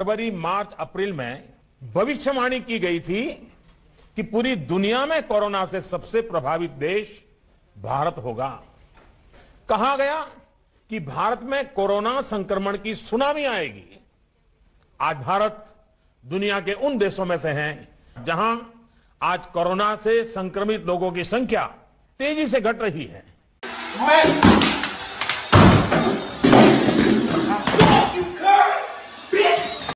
फरवरी मार्च अप्रैल में भविष्यवाणी की गई थी कि पूरी दुनिया में कोरोना से सबसे प्रभावित देश भारत होगा कहा गया कि भारत में कोरोना संक्रमण की सुनामी आएगी आज भारत दुनिया के उन देशों में से है जहां आज कोरोना से संक्रमित लोगों की संख्या तेजी से घट रही है मैं